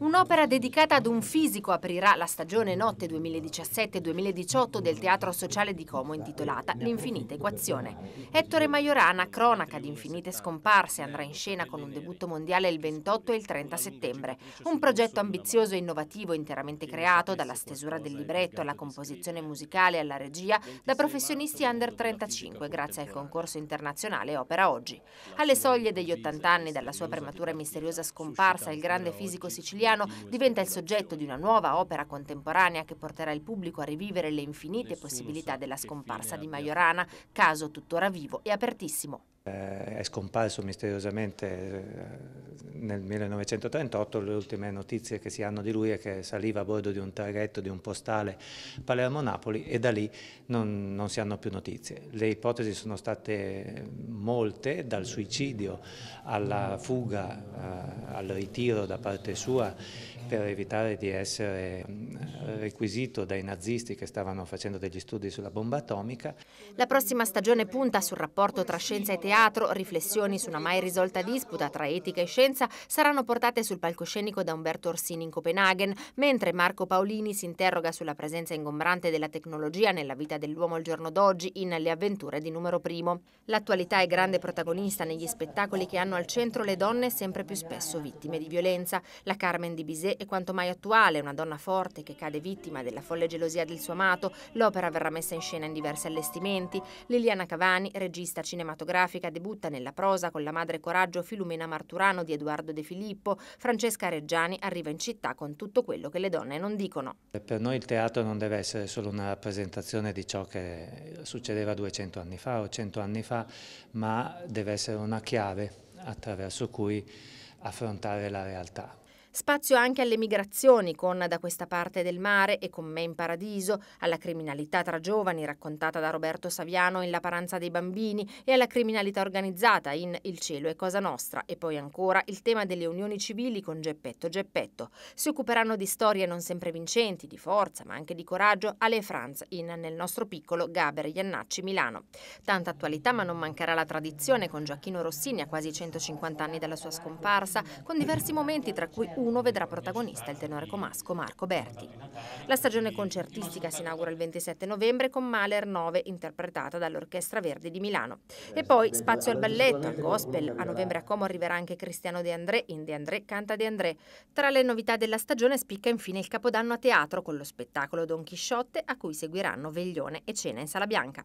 Un'opera dedicata ad un fisico aprirà la stagione notte 2017-2018 del Teatro Sociale di Como intitolata L'infinita equazione. Ettore Maiorana, cronaca di infinite scomparse, andrà in scena con un debutto mondiale il 28 e il 30 settembre. Un progetto ambizioso e innovativo interamente creato dalla stesura del libretto alla composizione musicale e alla regia da professionisti under 35 grazie al concorso internazionale Opera Oggi. Alle soglie degli 80 anni dalla sua prematura e misteriosa scomparsa il grande fisico siciliano italiano diventa il soggetto di una nuova opera contemporanea che porterà il pubblico a rivivere le infinite possibilità della scomparsa di Majorana, caso tuttora vivo e apertissimo. Eh, è scomparso misteriosamente eh, nel 1938, le ultime notizie che si hanno di lui è che saliva a bordo di un traghetto di un postale Palermo-Napoli e da lì non, non, si hanno più notizie. Le ipotesi sono state molte, dal suicidio alla fuga, eh, al ritiro da parte sua per evitare di essere mm, requisito dai nazisti che stavano facendo degli studi sulla bomba atomica. La prossima stagione punta sul rapporto tra scienza e teatro teatro, riflessioni su una mai risolta disputa tra etica e scienza saranno portate sul palcoscenico da Umberto Orsini in Copenaghen, mentre Marco Paolini si interroga sulla presenza ingombrante della tecnologia nella vita dell'uomo al giorno d'oggi in Le avventure di numero primo. L'attualità è grande protagonista negli spettacoli che hanno al centro le donne sempre più spesso vittime di violenza. La Carmen di Bizet è quanto mai attuale, una donna forte che cade vittima della folle gelosia del suo amato. L'opera verrà messa in scena in diversi allestimenti. Liliana Cavani, regista cinematografica, Pacifica debutta nella prosa con la madre coraggio Filumena Marturano di Edoardo De Filippo, Francesca Reggiani arriva in città con tutto quello che le donne non dicono. Eh, per noi il teatro non deve essere solo una rappresentazione di ciò che succedeva 200 anni fa o 100 anni fa, ma deve essere una chiave attraverso cui affrontare la realtà. Spazio anche alle migrazioni con Da questa parte del mare e Con me in paradiso, alla criminalità tra giovani raccontata da Roberto Saviano in La paranza dei bambini e alla criminalità organizzata in Il cielo è Cosa Nostra e poi ancora il tema delle unioni civili con Geppetto Geppetto. Si occuperanno di storie non sempre vincenti, di forza ma anche di coraggio alle Franz in Nel nostro piccolo Gaber Iannacci Milano. Tanta attualità ma non mancherà la tradizione con Gioacchino Rossini a quasi 150 anni dalla sua scomparsa con diversi momenti tra cui 1 vedrà protagonista il tenore comasco Marco Berti. La stagione concertistica si inaugura il 27 novembre con Mahler 9 interpretata dall'Orchestra Verdi di Milano. E poi spazio al balletto, al gospel. A novembre a Como arriverà anche Cristiano De André in De André canta De André. Tra le novità della stagione spicca infine il Capodanno a teatro con lo spettacolo Don Chisciotte a cui seguiranno Veglione e Cena in Sala Bianca.